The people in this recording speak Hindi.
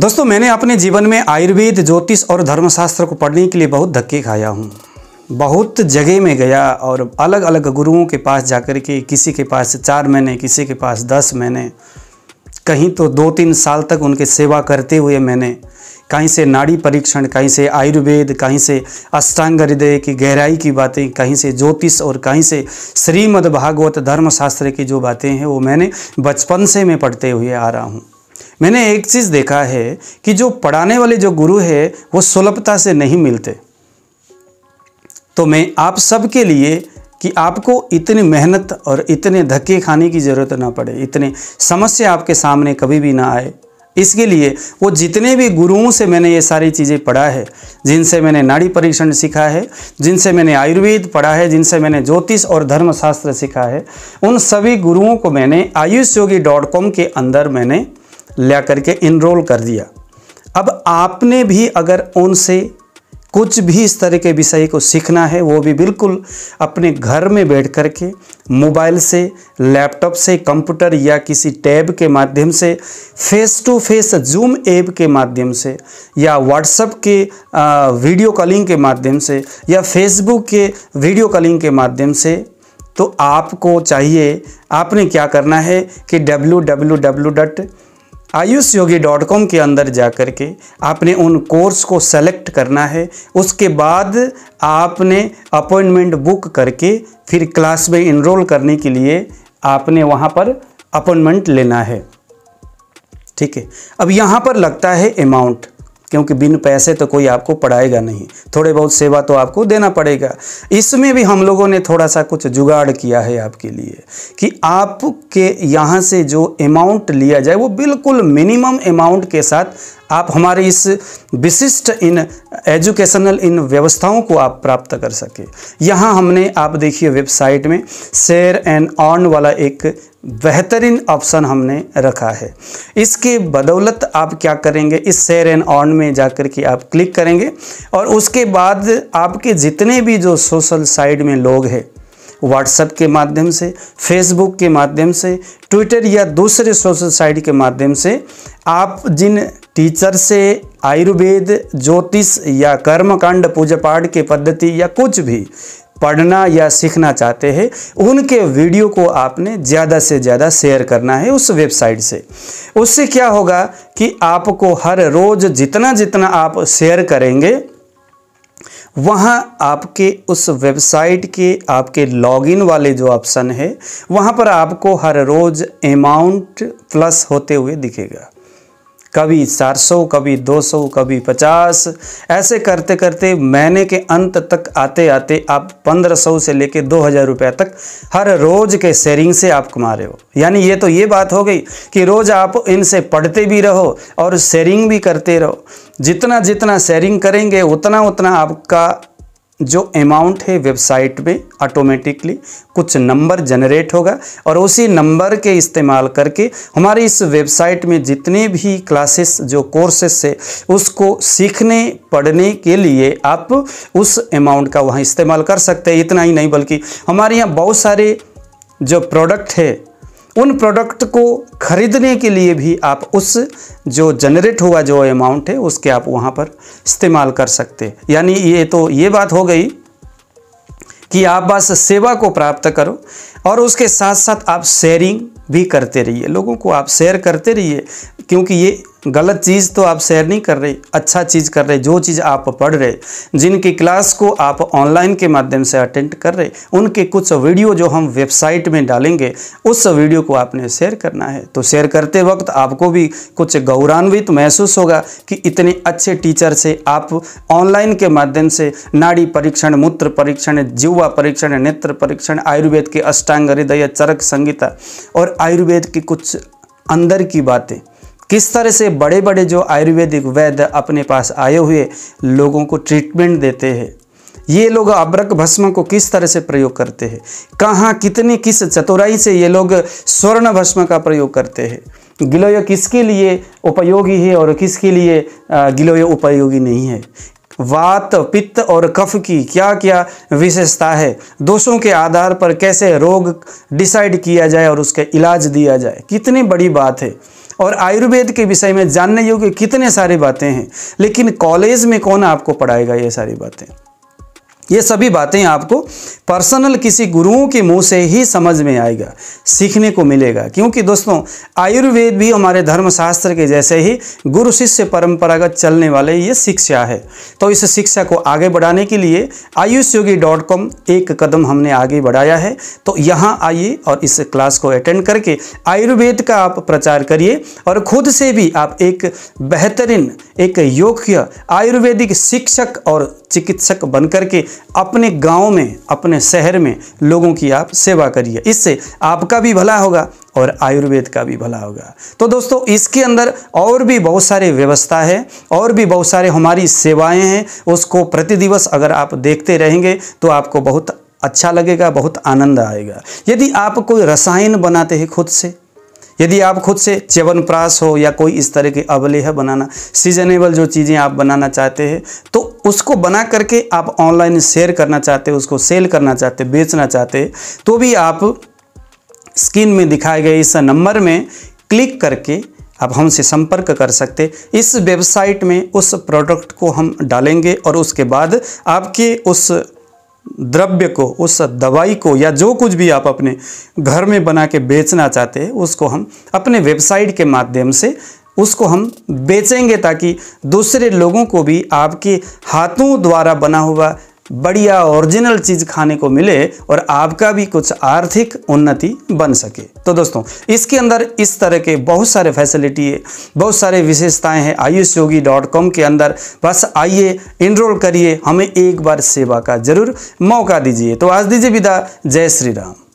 दोस्तों मैंने अपने जीवन में आयुर्वेद ज्योतिष और धर्मशास्त्र को पढ़ने के लिए बहुत धक्के खाया हूँ बहुत जगह में गया और अलग अलग गुरुओं के पास जाकर के किसी के पास चार महीने किसी के पास दस महीने कहीं तो दो तीन साल तक उनके सेवा करते हुए मैंने कहीं से नाड़ी परीक्षण कहीं से आयुर्वेद कहीं से अष्टांग हृदय की गहराई की बातें कहीं से ज्योतिष और कहीं से श्रीमद्भागवत धर्मशास्त्र की जो बातें हैं वो मैंने बचपन से मैं पढ़ते हुए आ रहा हूँ मैंने एक चीज़ देखा है कि जो पढ़ाने वाले जो गुरु है वो सुलभता से नहीं मिलते तो मैं आप सबके लिए कि आपको इतनी मेहनत और इतने धक्के खाने की ज़रूरत ना पड़े इतने समस्या आपके सामने कभी भी ना आए इसके लिए वो जितने भी गुरुओं से मैंने ये सारी चीज़ें पढ़ा है जिनसे मैंने नाड़ी परीक्षण सीखा है जिनसे मैंने आयुर्वेद पढ़ा है जिनसे मैंने ज्योतिष और धर्मशास्त्र सीखा है उन सभी गुरुओं को मैंने आयुष डॉट कॉम के अंदर मैंने ला करके इनरोल कर दिया अब आपने भी अगर उनसे कुछ भी इस तरह के विषय को सीखना है वो भी बिल्कुल अपने घर में बैठ कर के मोबाइल से लैपटॉप से कंप्यूटर या किसी टैब के माध्यम से face to face zoom app के माध्यम से या व्हाट्सअप के आ, वीडियो कॉलिंग के माध्यम से या फेसबुक के वीडियो कॉलिंग के माध्यम से तो आपको चाहिए आपने क्या करना है कि W W W dot Ayush Yogi dot com के अंदर जा कर के आपने उन कोर्स को सेलेक्ट करना है उसके बाद आपने अपॉइंटमेंट बुक करके फिर क्लास में इनरोल करने के लिए आपने वहाँ पर अपॉइंटमेंट लेना है ठीक है अब यहाँ पर लगता है अमाउंट क्योंकि बिन पैसे तो कोई आपको पढ़ाएगा नहीं थोड़े बहुत सेवा तो आपको देना पड़ेगा इसमें भी हम लोगों ने थोड़ा सा कुछ जुगाड़ किया है आपके लिए कि आपके यहाँ से जो अमाउंट लिया जाए वो बिल्कुल मिनिमम अमाउंट के साथ आप हमारे इस विशिष्ट इन एजुकेशनल इन व्यवस्थाओं को आप प्राप्त कर सके यहाँ हमने आप देखिए वेबसाइट में शेयर एंड ऑन वाला एक बेहतरीन ऑप्शन हमने रखा है इसके बदौलत आप क्या करेंगे इस शेयर एंड ऑन में जाकर के आप क्लिक करेंगे और उसके बाद आपके जितने भी जो सोशल साइड में लोग हैं व्हाट्सएप के माध्यम से फेसबुक के माध्यम से ट्विटर या दूसरे सोशल साइट के माध्यम से आप जिन टीचर से आयुर्वेद ज्योतिष या कर्मकांड पूजा पाठ के पद्धति या कुछ भी पढ़ना या सीखना चाहते हैं उनके वीडियो को आपने ज़्यादा से ज़्यादा शेयर करना है उस वेबसाइट से उससे क्या होगा कि आपको हर रोज़ जितना जितना आप शेयर करेंगे वहाँ आपके उस वेबसाइट के आपके लॉगिन वाले जो ऑप्शन है वहाँ पर आपको हर रोज़ अमाउंट प्लस होते हुए दिखेगा कभी 400 कभी 200 कभी 50 ऐसे करते करते महीने के अंत तक आते आते आप 1500 से लेके 2000 रुपये तक हर रोज़ के शेयरिंग से आप कमा रहे हो यानी ये तो ये बात हो गई कि रोज़ आप इनसे पढ़ते भी रहो और शेयरिंग भी करते रहो जितना जितना शेयरिंग करेंगे उतना उतना आपका जो अमाउंट है वेबसाइट में ऑटोमेटिकली कुछ नंबर जनरेट होगा और उसी नंबर के इस्तेमाल करके हमारी इस वेबसाइट में जितने भी क्लासेस जो कोर्सेस है उसको सीखने पढ़ने के लिए आप उस अमाउंट का वहाँ इस्तेमाल कर सकते हैं इतना ही नहीं बल्कि हमारे यहाँ बहुत सारे जो प्रोडक्ट है उन प्रोडक्ट को ख़रीदने के लिए भी आप उस जो जनरेट हुआ जो अमाउंट है उसके आप वहाँ पर इस्तेमाल कर सकते यानी ये तो ये बात हो गई कि आप बस सेवा को प्राप्त करो और उसके साथ साथ आप शेयरिंग भी करते रहिए लोगों को आप शेयर करते रहिए क्योंकि ये गलत चीज़ तो आप शेयर नहीं कर रहे अच्छा चीज़ कर रहे जो चीज़ आप पढ़ रहे जिनकी क्लास को आप ऑनलाइन के माध्यम से अटेंड कर रहे उनके कुछ वीडियो जो हम वेबसाइट में डालेंगे उस वीडियो को आपने शेयर करना है तो शेयर करते वक्त आपको भी कुछ गौरवान्वित महसूस होगा कि इतने अच्छे टीचर से आप ऑनलाइन के माध्यम से नाड़ी परीक्षण मूत्र परीक्षण जीवा परीक्षण नेत्र परीक्षण आयुर्वेद के अष्टांग हृदय चरक संगीता और आयुर्वेद की कुछ अंदर की बातें किस तरह से बड़े बड़े जो आयुर्वेदिक वैद्य अपने पास आए हुए लोगों को ट्रीटमेंट देते हैं ये लोग अब्रक भस्म को किस तरह से प्रयोग करते हैं कहाँ कितनी किस चतुराई से ये लोग स्वर्ण भस्म का प्रयोग करते हैं गिलोय किसके लिए उपयोगी है और किसके लिए गिलोय उपयोगी नहीं है वात पित्त और कफ की क्या क्या विशेषता है दोषों के आधार पर कैसे रोग डिसाइड किया जाए और उसका इलाज दिया जाए कितनी बड़ी बात है और आयुर्वेद के विषय में जानने योग्य कितने सारे बातें हैं लेकिन कॉलेज में कौन आपको पढ़ाएगा ये सारी बातें ये सभी बातें आपको पर्सनल किसी गुरुओं के मुंह से ही समझ में आएगा सीखने को मिलेगा क्योंकि दोस्तों आयुर्वेद भी हमारे धर्मशास्त्र के जैसे ही गुरु शिष्य परंपरागत चलने वाले ये शिक्षा है तो इस शिक्षा को आगे बढ़ाने के लिए आयुष योगी डॉट कॉम एक कदम हमने आगे बढ़ाया है तो यहाँ आइए और इस क्लास को अटेंड करके आयुर्वेद का आप प्रचार करिए और खुद से भी आप एक बेहतरीन एक योग्य आयुर्वेदिक शिक्षक और चिकित्सक बनकर के अपने गांव में अपने शहर में लोगों की आप सेवा करिए इससे आपका भी भला होगा और आयुर्वेद का भी भला होगा तो दोस्तों इसके अंदर और भी बहुत सारे व्यवस्था है और भी बहुत सारे हमारी सेवाएं हैं उसको प्रतिदिवस अगर आप देखते रहेंगे तो आपको बहुत अच्छा लगेगा बहुत आनंद आएगा यदि आप कोई रसायन बनाते हैं खुद से यदि आप खुद से च्यवनप्राश हो या कोई इस तरह के अवलेह बनाना सीजनेबल जो चीज़ें आप बनाना चाहते हैं तो उसको बना करके आप ऑनलाइन शेयर करना चाहते हैं उसको सेल करना चाहते बेचना चाहते तो भी आप स्क्रीन में दिखाए गए इस नंबर में क्लिक करके आप हमसे संपर्क कर सकते इस वेबसाइट में उस प्रोडक्ट को हम डालेंगे और उसके बाद आपके उस द्रव्य को उस दवाई को या जो कुछ भी आप अपने घर में बना के बेचना चाहते हैं उसको हम अपने वेबसाइट के माध्यम से उसको हम बेचेंगे ताकि दूसरे लोगों को भी आपके हाथों द्वारा बना हुआ बढ़िया ओरिजिनल चीज़ खाने को मिले और आपका भी कुछ आर्थिक उन्नति बन सके तो दोस्तों इसके अंदर इस तरह के बहुत सारे फैसिलिटी है बहुत सारे विशेषताएं हैं आयुष योगी डॉट कॉम के अंदर बस आइए इनरोल करिए हमें एक बार सेवा का जरूर मौका दीजिए तो आज दीजिए विदा जय श्री राम